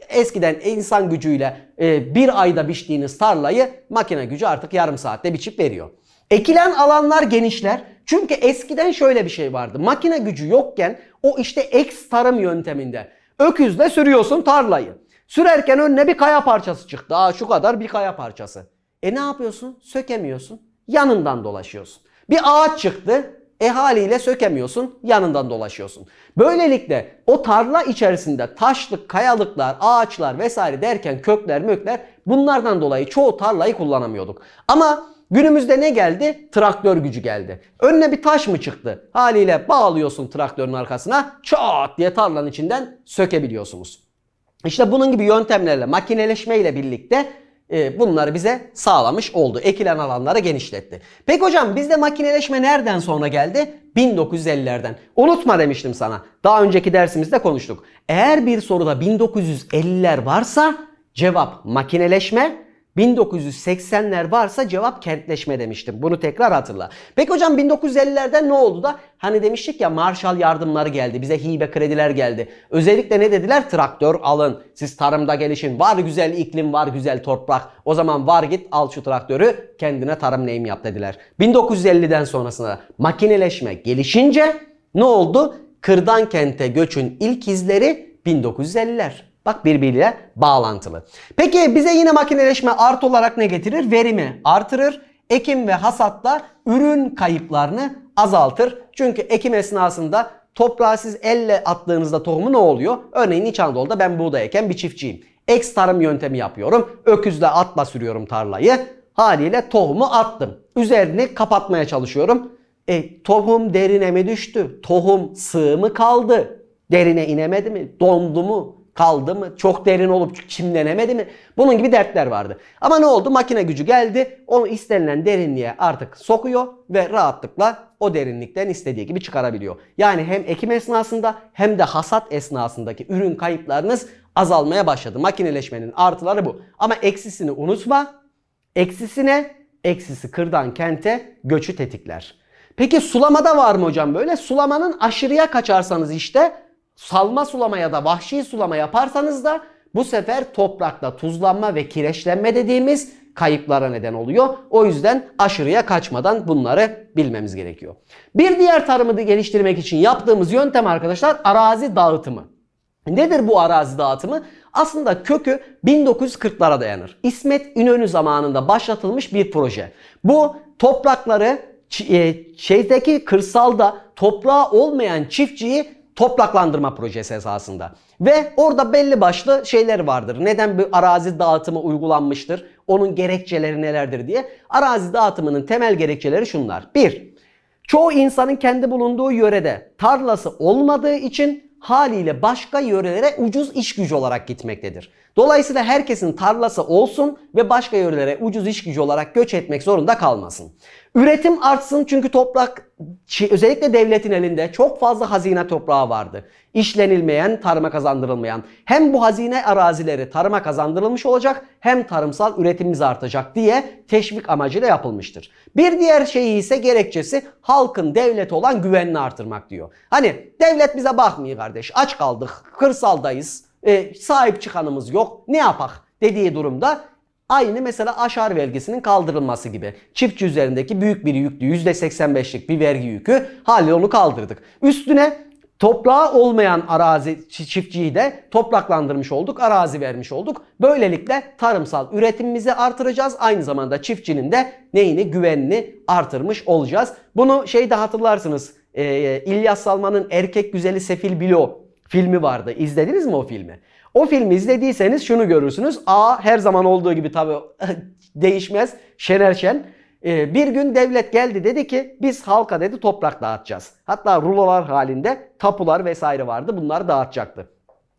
eskiden insan gücüyle e, bir ayda biçtiğiniz tarlayı makine gücü artık yarım saatte biçip veriyor. Ekilen alanlar genişler. Çünkü eskiden şöyle bir şey vardı. Makine gücü yokken o işte eks tarım yönteminde öküzle sürüyorsun tarlayı. Sürerken önüne bir kaya parçası çıktı. Aa şu kadar bir kaya parçası. E ne yapıyorsun? Sökemiyorsun. Yanından dolaşıyorsun. Bir ağaç çıktı. E haliyle sökemiyorsun, yanından dolaşıyorsun. Böylelikle o tarla içerisinde taşlık, kayalıklar, ağaçlar vesaire derken kökler, mökler bunlardan dolayı çoğu tarlayı kullanamıyorduk. Ama günümüzde ne geldi? Traktör gücü geldi. Önüne bir taş mı çıktı? Haliyle bağlıyorsun traktörün arkasına, çat diye tarlanın içinden sökebiliyorsunuz. İşte bunun gibi yöntemlerle, makineleşmeyle birlikte ee, bunları bize sağlamış oldu. Ekilen alanları genişletti. Peki hocam bizde makineleşme nereden sonra geldi? 1950'lerden. Unutma demiştim sana. Daha önceki dersimizde konuştuk. Eğer bir soruda 1950'ler varsa cevap makineleşme 1980'ler varsa cevap kentleşme demiştim. Bunu tekrar hatırla. Peki hocam 1950'lerde ne oldu da hani demiştik ya Marshall yardımları geldi. Bize hibe krediler geldi. Özellikle ne dediler? Traktör alın. Siz tarımda gelişin. Var güzel iklim, var güzel toprak. O zaman var git al şu traktörü kendine tarım neyim yap dediler. 1950'den sonrasında makineleşme gelişince ne oldu? Kırdan kente göçün ilk izleri 1950'ler. Bak birbiriyle bağlantılı. Peki bize yine makineleşme artı olarak ne getirir? Verimi artırır. Ekim ve hasatta ürün kayıplarını azaltır. Çünkü ekim esnasında toprağa siz elle attığınızda tohumu ne oluyor? Örneğin İç Anadolu'da ben buğday eken bir çiftçiyim. Eks tarım yöntemi yapıyorum. Öküzle atla sürüyorum tarlayı. Haliyle tohumu attım. Üzerini kapatmaya çalışıyorum. E, tohum derine mi düştü? Tohum sığ mı kaldı? Derine inemedi mi? Dondu mu? kaldı mı? Çok derin olup çimlenemedi mi? Bunun gibi dertler vardı. Ama ne oldu? Makine gücü geldi. Onu istenilen derinliğe artık sokuyor ve rahatlıkla o derinlikten istediği gibi çıkarabiliyor. Yani hem ekim esnasında hem de hasat esnasındaki ürün kayıplarınız azalmaya başladı. Makineleşmenin artıları bu. Ama eksisini unutma. Eksisine eksisi kırdan kente göçü tetikler. Peki sulamada var mı hocam böyle? Sulamanın aşırıya kaçarsanız işte salma sulama ya da vahşi sulama yaparsanız da bu sefer toprakta tuzlanma ve kireçlenme dediğimiz kayıplara neden oluyor. O yüzden aşırıya kaçmadan bunları bilmemiz gerekiyor. Bir diğer tarımı geliştirmek için yaptığımız yöntem arkadaşlar arazi dağıtımı. Nedir bu arazi dağıtımı? Aslında kökü 1940'lara dayanır. İsmet İnönü zamanında başlatılmış bir proje. Bu toprakları e, şeydeki kırsalda toprağı olmayan çiftçiyi Topraklandırma projesi esasında. Ve orada belli başlı şeyler vardır. Neden bir arazi dağıtımı uygulanmıştır? Onun gerekçeleri nelerdir diye. Arazi dağıtımının temel gerekçeleri şunlar. 1. Çoğu insanın kendi bulunduğu yörede tarlası olmadığı için haliyle başka yörelere ucuz iş gücü olarak gitmektedir. Dolayısıyla herkesin tarlası olsun ve başka yörelere ucuz iş gücü olarak göç etmek zorunda kalmasın. Üretim artsın çünkü toprak özellikle devletin elinde çok fazla hazine toprağı vardı. İşlenilmeyen, tarıma kazandırılmayan. Hem bu hazine arazileri tarıma kazandırılmış olacak hem tarımsal üretimimiz artacak diye teşvik amacıyla yapılmıştır. Bir diğer şeyi ise gerekçesi halkın devlete olan güvenini artırmak diyor. Hani devlet bize bakmıyor kardeş aç kaldık kırsaldayız e, sahip çıkanımız yok ne yapak dediği durumda Aynı mesela aşar vergisinin kaldırılması gibi. Çiftçi üzerindeki büyük bir yüklü %85'lik bir vergi yükü haliyle onu kaldırdık. Üstüne toprağı olmayan arazi çiftçiyi de topraklandırmış olduk, arazi vermiş olduk. Böylelikle tarımsal üretimimizi artıracağız. Aynı zamanda çiftçinin de neyini güvenini artırmış olacağız. Bunu şeyde hatırlarsınız. E, İlyas Salman'ın Erkek Güzeli Sefil Bilo filmi vardı. İzlediniz mi o filmi? O filmi izlediyseniz şunu görürsünüz. A her zaman olduğu gibi tabi değişmez. Şener Şen. Ee, bir gün devlet geldi dedi ki biz halka dedi toprak dağıtacağız. Hatta rulolar halinde tapular vesaire vardı. Bunları dağıtacaktı.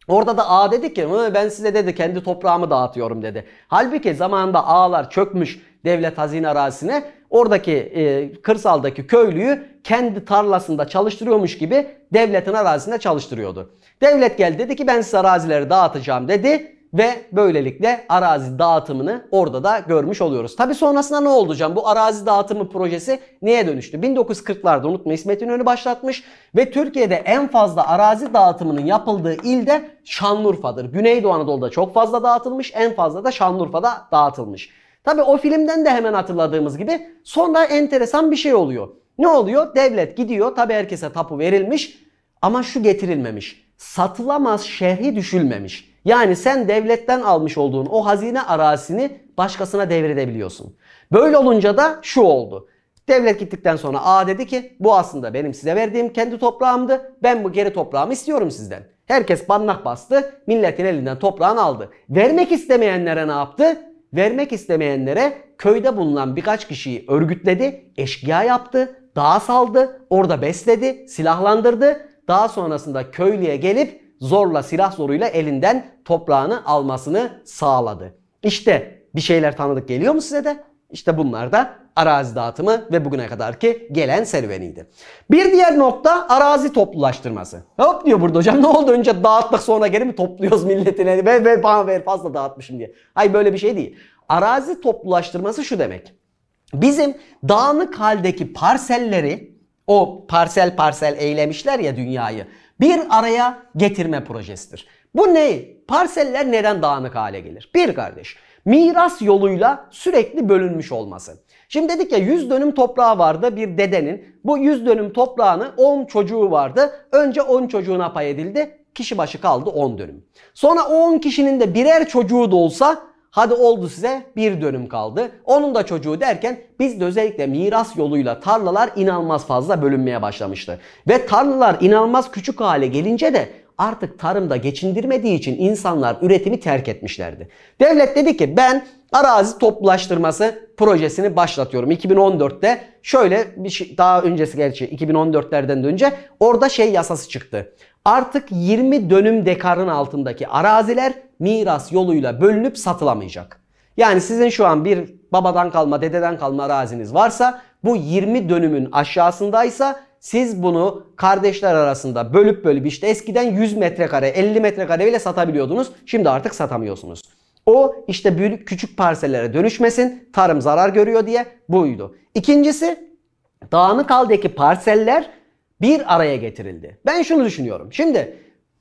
Orada da A dedi ki ben size dedi kendi toprağımı dağıtıyorum dedi. Halbuki zamanında ağlar çökmüş devlet hazine arazisine oradaki e, kırsaldaki köylüyü kendi tarlasında çalıştırıyormuş gibi devletin arazisinde çalıştırıyordu. Devlet geldi dedi ki ben size arazileri dağıtacağım dedi ve böylelikle arazi dağıtımını orada da görmüş oluyoruz. Tabi sonrasında ne oldu Can? Bu arazi dağıtımı projesi neye dönüştü? 1940'larda unutma İsmet İnönü başlatmış ve Türkiye'de en fazla arazi dağıtımının yapıldığı ilde Şanlıurfa'dır. Güneydoğu Anadolu'da çok fazla dağıtılmış en fazla da Şanlıurfa'da dağıtılmış. Tabi o filmden de hemen hatırladığımız gibi sonra enteresan bir şey oluyor. Ne oluyor? Devlet gidiyor tabi herkese tapu verilmiş ama şu getirilmemiş. Satılamaz şerhi düşülmemiş. Yani sen devletten almış olduğun o hazine arazisini başkasına devredebiliyorsun. Böyle olunca da şu oldu. Devlet gittikten sonra A dedi ki bu aslında benim size verdiğim kendi toprağımdı. Ben bu geri toprağımı istiyorum sizden. Herkes bannak bastı. Milletin elinden toprağını aldı. Vermek istemeyenlere ne yaptı? Vermek istemeyenlere köyde bulunan birkaç kişiyi örgütledi, eşkıya yaptı, dağa saldı, orada besledi, silahlandırdı. Daha sonrasında köylüye gelip zorla silah zoruyla elinden toprağını almasını sağladı. İşte bir şeyler tanıdık geliyor mu size de? İşte bunlar da arazi dağıtımı ve bugüne kadarki gelen serüveniydi. Bir diğer nokta arazi toplulaştırması. Hop diyor burada hocam ne oldu önce dağıttık sonra geri mi topluyoruz milletine ver ver bana ver fazla dağıtmışım diye. Hayır böyle bir şey değil. Arazi toplulaştırması şu demek. Bizim dağınık haldeki parselleri o parsel parsel eylemişler ya dünyayı bir araya getirme projesidir. Bu ne? Parseller neden dağınık hale gelir? Bir kardeş, miras yoluyla sürekli bölünmüş olması. Şimdi dedik ya 100 dönüm toprağı vardı bir dedenin. Bu 100 dönüm toprağını 10 çocuğu vardı. Önce 10 çocuğuna pay edildi. Kişi başı kaldı 10 dönüm. Sonra o 10 kişinin de birer çocuğu da olsa Hadi oldu size bir dönüm kaldı. Onun da çocuğu derken biz de özellikle miras yoluyla tarlalar inanılmaz fazla bölünmeye başlamıştı. Ve tarlalar inanılmaz küçük hale gelince de artık tarımda geçindirmediği için insanlar üretimi terk etmişlerdi. Devlet dedi ki ben arazi toplulaştırması projesini başlatıyorum. 2014'te şöyle bir şey, daha öncesi gerçi 2014'lerden önce orada şey yasası çıktı. Artık 20 dönüm dekarın altındaki araziler miras yoluyla bölünüp satılamayacak. Yani sizin şu an bir babadan kalma, dededen kalma araziniz varsa bu 20 dönümün aşağısındaysa siz bunu kardeşler arasında bölüp bölüp işte eskiden 100 metrekare, 50 metrekare bile satabiliyordunuz. Şimdi artık satamıyorsunuz. O işte büyük küçük parsellere dönüşmesin, tarım zarar görüyor diye buydu. İkincisi dağınık haldeki parseller bir araya getirildi. Ben şunu düşünüyorum. Şimdi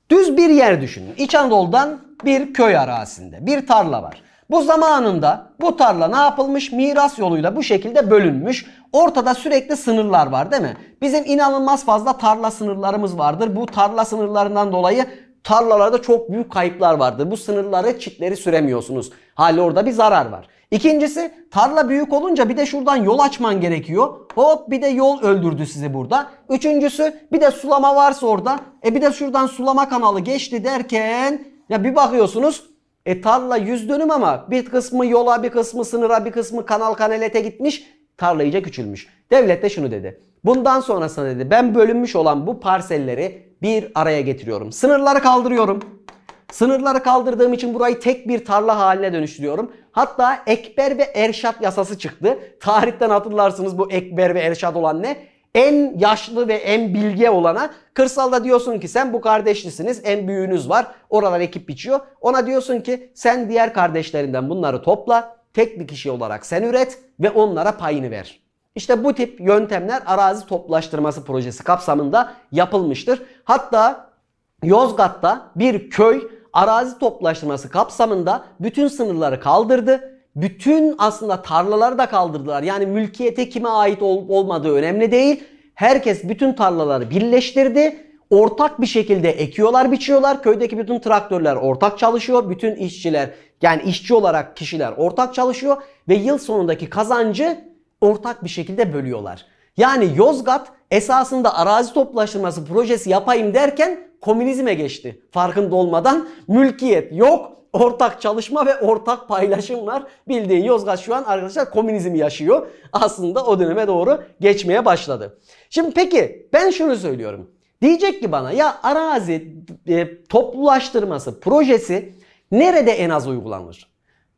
düz bir yer düşünün. İç Anadolu'dan bir köy arasında bir tarla var. Bu zamanında bu tarla ne yapılmış? Miras yoluyla bu şekilde bölünmüş. Ortada sürekli sınırlar var değil mi? Bizim inanılmaz fazla tarla sınırlarımız vardır. Bu tarla sınırlarından dolayı tarlalarda çok büyük kayıplar vardır. Bu sınırları çitleri süremiyorsunuz. Hali orada bir zarar var. İkincisi tarla büyük olunca bir de şuradan yol açman gerekiyor. Hop bir de yol öldürdü sizi burada. Üçüncüsü bir de sulama varsa orada. E bir de şuradan sulama kanalı geçti derken ya bir bakıyorsunuz e tarla yüz dönüm ama bir kısmı yola bir kısmı sınıra bir kısmı kanal kanalete gitmiş. Tarla iyice küçülmüş. Devlet de şunu dedi. Bundan sonrasında dedi ben bölünmüş olan bu parselleri bir araya getiriyorum. Sınırları kaldırıyorum. Sınırları kaldırdığım için burayı tek bir tarla haline dönüştürüyorum. Hatta Ekber ve Erşat yasası çıktı. Tarihten hatırlarsınız bu Ekber ve Erşat olan ne? En yaşlı ve en bilge olana kırsalda diyorsun ki sen bu kardeşlisiniz en büyüğünüz var oralar ekip biçiyor. Ona diyorsun ki sen diğer kardeşlerinden bunları topla tek bir kişi olarak sen üret ve onlara payını ver. İşte bu tip yöntemler arazi toplaştırması projesi kapsamında yapılmıştır. Hatta Yozgat'ta bir köy arazi toplaştırması kapsamında bütün sınırları kaldırdı. Bütün aslında tarlaları da kaldırdılar. Yani mülkiyete kime ait olup olmadığı önemli değil. Herkes bütün tarlaları birleştirdi. Ortak bir şekilde ekiyorlar, biçiyorlar. Köydeki bütün traktörler ortak çalışıyor. Bütün işçiler yani işçi olarak kişiler ortak çalışıyor ve yıl sonundaki kazancı ortak bir şekilde bölüyorlar. Yani Yozgat esasında arazi toplaştırması projesi yapayım derken komünizme geçti. Farkında olmadan mülkiyet yok, ortak çalışma ve ortak paylaşım var. Bildiğin Yozgat şu an arkadaşlar komünizmi yaşıyor. Aslında o döneme doğru geçmeye başladı. Şimdi peki ben şunu söylüyorum. Diyecek ki bana ya arazi e, toplulaştırması projesi nerede en az uygulanır?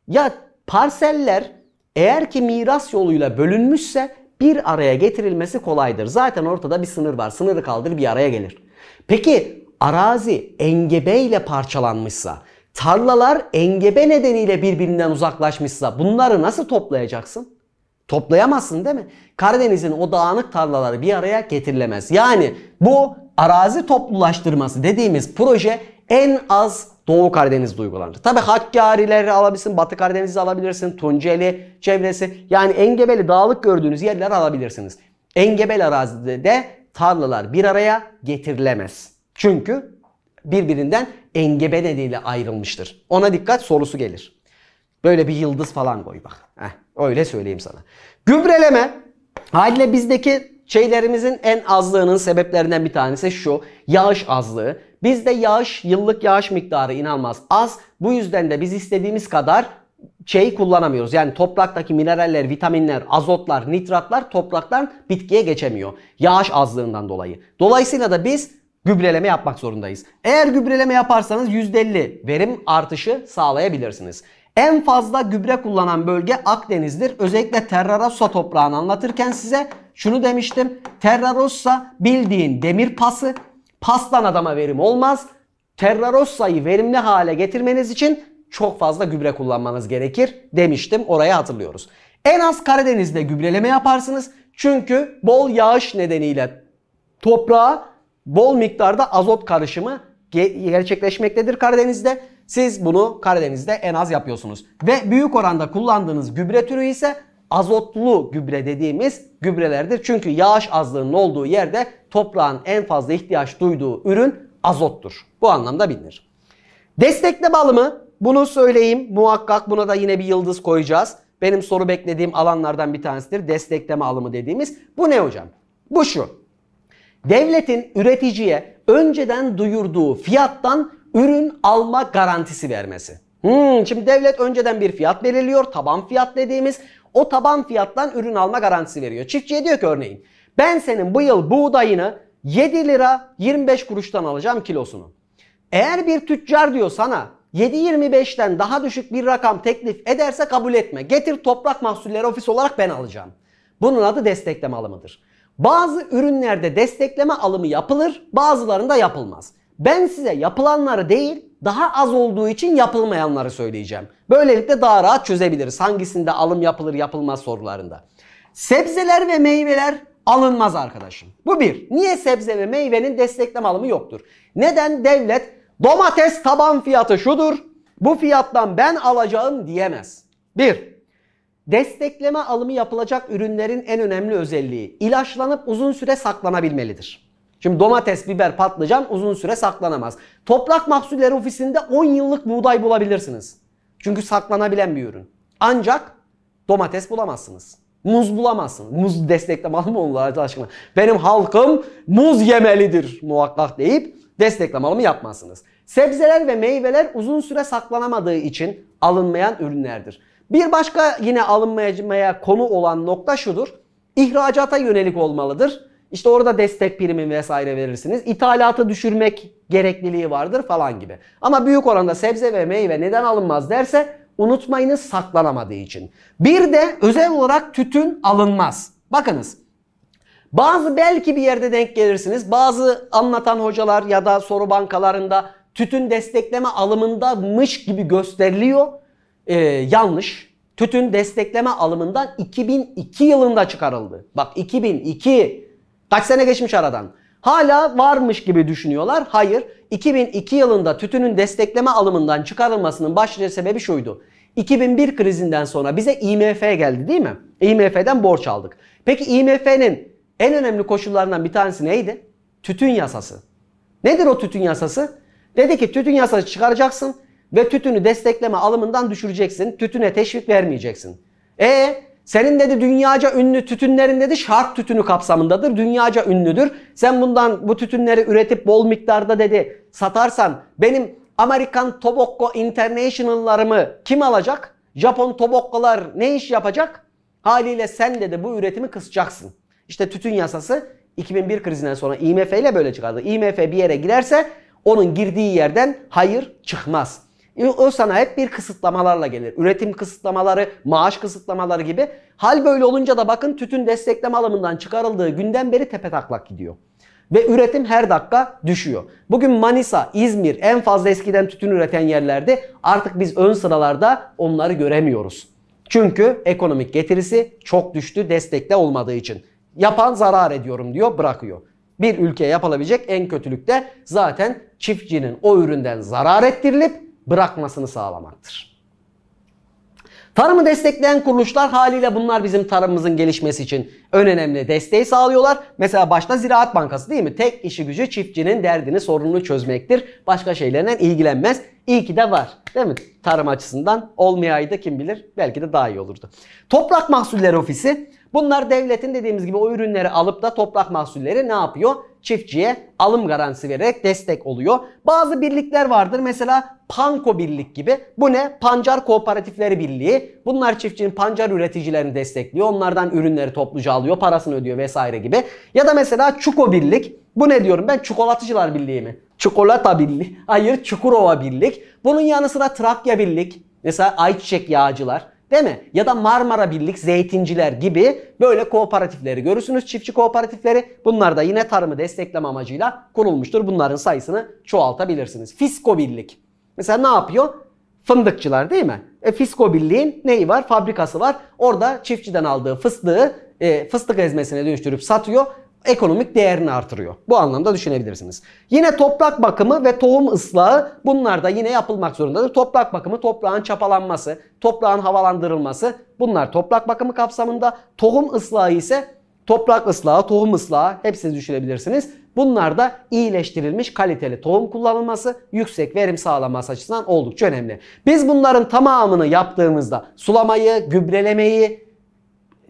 Ya parseller eğer ki miras yoluyla bölünmüşse bir araya getirilmesi kolaydır. Zaten ortada bir sınır var. Sınırı kaldır bir araya gelir. Peki arazi engebeyle parçalanmışsa, tarlalar engebe nedeniyle birbirinden uzaklaşmışsa bunları nasıl toplayacaksın? Toplayamazsın değil mi? Karadeniz'in o dağınık tarlaları bir araya getirilemez. Yani bu arazi toplulaştırması dediğimiz proje en az Doğu Karadeniz'de uygulanır. Tabi Hakkari'leri alabilirsin, Batı Karadeniz'i alabilirsin, Tunceli çevresi yani engebeli dağlık gördüğünüz yerler alabilirsiniz. Engebel arazide de tarlalar bir araya getirilemez. Çünkü birbirinden engebe nedeniyle ayrılmıştır. Ona dikkat sorusu gelir. Böyle bir yıldız falan koy bak. Heh, öyle söyleyeyim sana. Gübreleme haline bizdeki şeylerimizin en azlığının sebeplerinden bir tanesi şu. Yağış azlığı. Bizde yağış, yıllık yağış miktarı inanılmaz az. Bu yüzden de biz istediğimiz kadar şey kullanamıyoruz. Yani topraktaki mineraller, vitaminler, azotlar, nitratlar topraktan bitkiye geçemiyor. Yağış azlığından dolayı. Dolayısıyla da biz gübreleme yapmak zorundayız. Eğer gübreleme yaparsanız %50 verim artışı sağlayabilirsiniz. En fazla gübre kullanan bölge Akdeniz'dir. Özellikle Terrarossa toprağını anlatırken size şunu demiştim. Terrarossa bildiğin demir pası Paslan adama verim olmaz. Terrarossa'yı verimli hale getirmeniz için çok fazla gübre kullanmanız gerekir demiştim. Oraya hatırlıyoruz. En az Karadeniz'de gübreleme yaparsınız. Çünkü bol yağış nedeniyle toprağa bol miktarda azot karışımı gerçekleşmektedir Karadeniz'de. Siz bunu Karadeniz'de en az yapıyorsunuz. Ve büyük oranda kullandığınız gübre türü ise azotlu gübre dediğimiz gübrelerdir. Çünkü yağış azlığının olduğu yerde toprağın en fazla ihtiyaç duyduğu ürün azottur. Bu anlamda bilinir. Destekle balımı bunu söyleyeyim muhakkak buna da yine bir yıldız koyacağız. Benim soru beklediğim alanlardan bir tanesidir destekleme alımı dediğimiz. Bu ne hocam? Bu şu. Devletin üreticiye önceden duyurduğu fiyattan ürün alma garantisi vermesi. Hmm, şimdi devlet önceden bir fiyat belirliyor. Taban fiyat dediğimiz. O taban fiyattan ürün alma garantisi veriyor. Çiftçiye diyor ki örneğin ben senin bu yıl buğdayını 7 lira 25 kuruştan alacağım kilosunu. Eğer bir tüccar diyor sana 7.25'ten daha düşük bir rakam teklif ederse kabul etme. Getir toprak mahsulleri ofis olarak ben alacağım. Bunun adı destekleme alımıdır. Bazı ürünlerde destekleme alımı yapılır, bazılarında yapılmaz. Ben size yapılanları değil, daha az olduğu için yapılmayanları söyleyeceğim. Böylelikle daha rahat çözebiliriz hangisinde alım yapılır yapılmaz sorularında. Sebzeler ve meyveler alınmaz arkadaşım. Bu bir. Niye sebze ve meyvenin destekleme alımı yoktur? Neden devlet domates taban fiyatı şudur, bu fiyattan ben alacağım diyemez. Bir, destekleme alımı yapılacak ürünlerin en önemli özelliği ilaçlanıp uzun süre saklanabilmelidir. Şimdi domates, biber, patlıcan uzun süre saklanamaz. Toprak Mahsulleri Ofisi'nde 10 yıllık buğday bulabilirsiniz. Çünkü saklanabilen bir ürün. Ancak domates bulamazsınız. Muz bulamazsın. Muz desteklemalı mı olur aşkına? Benim halkım muz yemelidir muhakkak deyip desteklemalı mı yapmazsınız. Sebzeler ve meyveler uzun süre saklanamadığı için alınmayan ürünlerdir. Bir başka yine alınmaya konu olan nokta şudur. İhracata yönelik olmalıdır. İşte orada destek primi vesaire verirsiniz. İthalatı düşürmek gerekliliği vardır falan gibi. Ama büyük oranda sebze ve meyve neden alınmaz derse Unutmayınız saklanamadığı için. Bir de özel olarak tütün alınmaz. Bakınız bazı belki bir yerde denk gelirsiniz. Bazı anlatan hocalar ya da soru bankalarında tütün destekleme alımındamış gibi gösteriliyor. Ee, yanlış. Tütün destekleme alımından 2002 yılında çıkarıldı. Bak 2002. Kaç sene geçmiş aradan? Hala varmış gibi düşünüyorlar. Hayır. 2002 yılında tütünün destekleme alımından çıkarılmasının başlıca sebebi şuydu. 2001 krizinden sonra bize IMF geldi değil mi? IMF'den borç aldık. Peki IMF'nin en önemli koşullarından bir tanesi neydi? Tütün yasası. Nedir o tütün yasası? Dedi ki tütün yasası çıkaracaksın ve tütünü destekleme alımından düşüreceksin. Tütüne teşvik vermeyeceksin. E senin dedi dünyaca ünlü tütünlerin dedi şark tütünü kapsamındadır. Dünyaca ünlüdür. Sen bundan bu tütünleri üretip bol miktarda dedi satarsan benim Amerikan International'ları mı kim alacak? Japon Tobokkolar ne iş yapacak? Haliyle sen de de bu üretimi kısacaksın. İşte tütün yasası 2001 krizinden sonra IMF ile böyle çıkardı. IMF bir yere girerse onun girdiği yerden hayır çıkmaz. O sana hep bir kısıtlamalarla gelir. Üretim kısıtlamaları, maaş kısıtlamaları gibi. Hal böyle olunca da bakın tütün destekleme alımından çıkarıldığı günden beri tepe taklak gidiyor. Ve üretim her dakika düşüyor. Bugün Manisa, İzmir en fazla eskiden tütün üreten yerlerde artık biz ön sıralarda onları göremiyoruz. Çünkü ekonomik getirisi çok düştü destekte olmadığı için. Yapan zarar ediyorum diyor bırakıyor. Bir ülkeye yapılabilecek en kötülük de zaten çiftçinin o üründen zarar ettirilip bırakmasını sağlamaktır. Tarımı destekleyen kuruluşlar haliyle bunlar bizim tarımımızın gelişmesi için en önemli desteği sağlıyorlar. Mesela başta Ziraat Bankası değil mi? Tek işi gücü çiftçinin derdini sorununu çözmektir. Başka şeylerle ilgilenmez. İyi ki de var. Değil mi? Tarım açısından olmayaydı kim bilir belki de daha iyi olurdu. Toprak Mahsulleri Ofisi bunlar devletin dediğimiz gibi o ürünleri alıp da toprak mahsulleri ne yapıyor? Çiftçiye alım garantisi vererek destek oluyor. Bazı birlikler vardır. Mesela Panko Birlik gibi. Bu ne? Pancar Kooperatifleri Birliği. Bunlar çiftçinin pancar üreticilerini destekliyor. Onlardan ürünleri topluca alıyor, parasını ödüyor vesaire gibi. Ya da mesela Çuko Birlik. Bu ne diyorum ben? Çikolatıcılar Birliği mi? Çikolata Birlik. Hayır, Çukurova Birlik. Bunun yanı sıra Trakya Birlik. Mesela ayçiçek yağcılar. Değil mi? Ya da Marmara Birlik, Zeytinciler gibi böyle kooperatifleri görürsünüz. Çiftçi kooperatifleri. Bunlar da yine tarımı destekleme amacıyla kurulmuştur. Bunların sayısını çoğaltabilirsiniz. Fisko Birlik. Mesela ne yapıyor? Fındıkçılar değil mi? E, Fisko Birliği'nin neyi var? Fabrikası var. Orada çiftçiden aldığı fıstığı e, fıstık ezmesine dönüştürüp satıyor. Ekonomik değerini artırıyor. Bu anlamda düşünebilirsiniz. Yine toprak bakımı ve tohum ıslahı bunlar da yine yapılmak zorundadır. Toprak bakımı toprağın çapalanması, toprağın havalandırılması bunlar toprak bakımı kapsamında. Tohum ıslahı ise toprak ıslahı, tohum ıslahı hepsini düşünebilirsiniz. Bunlar da iyileştirilmiş kaliteli tohum kullanılması yüksek verim sağlaması açısından oldukça önemli. Biz bunların tamamını yaptığımızda sulamayı, gübrelemeyi,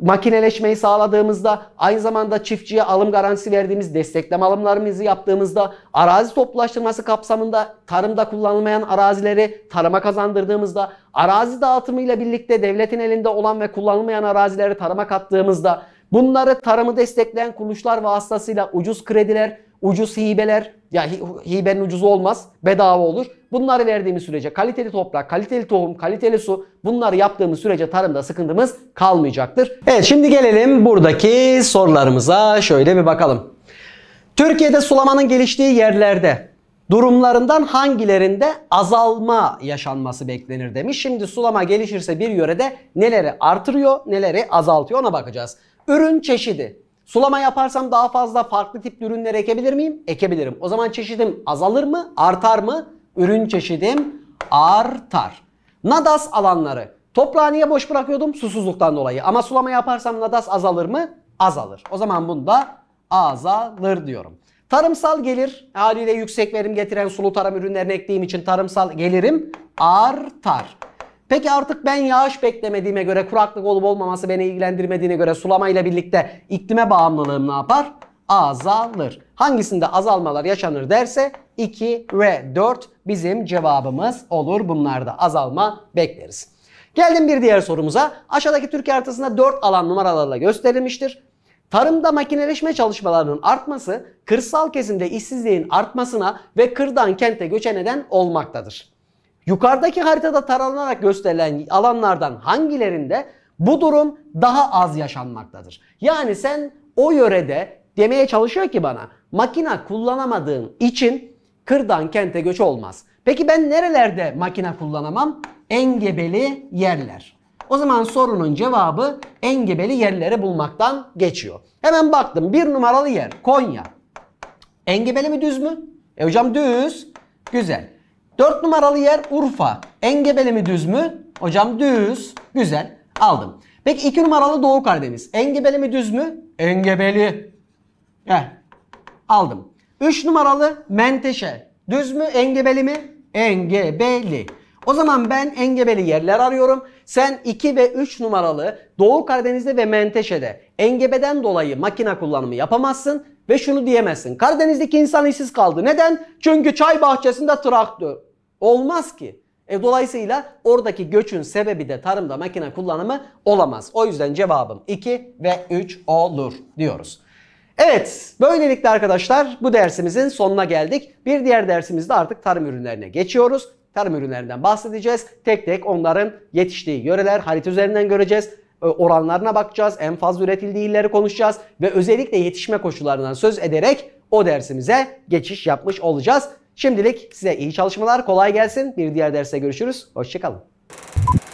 makineleşmeyi sağladığımızda aynı zamanda çiftçiye alım garantisi verdiğimiz destekleme alımlarımızı yaptığımızda arazi toplaştırması kapsamında tarımda kullanılmayan arazileri tarıma kazandırdığımızda arazi dağıtımıyla birlikte devletin elinde olan ve kullanılmayan arazileri tarıma kattığımızda Bunları tarımı destekleyen kuruluşlar vasıtasıyla ucuz krediler, ucuz hibeler, ya yani hibenin ucuzu olmaz, bedava olur. Bunları verdiğimiz sürece kaliteli toprak, kaliteli tohum, kaliteli su bunları yaptığımız sürece tarımda sıkıntımız kalmayacaktır. Evet şimdi gelelim buradaki sorularımıza şöyle bir bakalım. Türkiye'de sulamanın geliştiği yerlerde durumlarından hangilerinde azalma yaşanması beklenir demiş. Şimdi sulama gelişirse bir yörede neleri artırıyor, neleri azaltıyor ona bakacağız. Ürün çeşidi. Sulama yaparsam daha fazla farklı tip ürünler ekebilir miyim? Ekebilirim. O zaman çeşidim azalır mı? Artar mı? Ürün çeşidim artar. Nadas alanları. Toprağı niye boş bırakıyordum? Susuzluktan dolayı. Ama sulama yaparsam nadas azalır mı? Azalır. O zaman bunda azalır diyorum. Tarımsal gelir haliyle yüksek verim getiren sulu tarım ürünlerini ektiğim için tarımsal gelirim artar. Peki artık ben yağış beklemediğime göre kuraklık olup olmaması beni ilgilendirmediğine göre sulamayla birlikte iklime bağımlılığım ne yapar? Azalır. Hangisinde azalmalar yaşanır derse 2 ve 4 bizim cevabımız olur. Bunlarda azalma bekleriz. Geldim bir diğer sorumuza. Aşağıdaki Türkiye haritasında 4 alan numaralarla gösterilmiştir. Tarımda makineleşme çalışmalarının artması kırsal kesimde işsizliğin artmasına ve kırdan kente göçen eden olmaktadır. Yukarıdaki haritada taranarak gösterilen alanlardan hangilerinde bu durum daha az yaşanmaktadır. Yani sen o yörede demeye çalışıyor ki bana makina kullanamadığın için kırdan kente göç olmaz. Peki ben nerelerde makina kullanamam? Engebeli yerler. O zaman sorunun cevabı engebeli yerleri bulmaktan geçiyor. Hemen baktım bir numaralı yer Konya. Engebeli mi düz mü? E hocam düz. Güzel. 4 numaralı yer Urfa. Engebeli mi düz mü? Hocam düz. Güzel. Aldım. Peki 2 numaralı Doğu Karadeniz. Engebeli mi düz mü? Engebeli. Heh. Aldım. 3 numaralı Menteşe. Düz mü? Engebeli mi? Engebeli. O zaman ben engebeli yerler arıyorum. Sen 2 ve 3 numaralı Doğu Karadeniz'de ve Menteşe'de engebeden dolayı makina kullanımı yapamazsın. Ve şunu diyemezsin. Karadeniz'deki insan işsiz kaldı. Neden? Çünkü çay bahçesinde traktör. Olmaz ki. E, dolayısıyla oradaki göçün sebebi de tarımda makine kullanımı olamaz. O yüzden cevabım 2 ve 3 olur diyoruz. Evet böylelikle arkadaşlar bu dersimizin sonuna geldik. Bir diğer dersimizde artık tarım ürünlerine geçiyoruz. Tarım ürünlerinden bahsedeceğiz. Tek tek onların yetiştiği yöreler harita üzerinden göreceğiz oranlarına bakacağız. En fazla üretildiği illeri konuşacağız. Ve özellikle yetişme koşullarından söz ederek o dersimize geçiş yapmış olacağız. Şimdilik size iyi çalışmalar, kolay gelsin. Bir diğer derse görüşürüz. Hoşçakalın.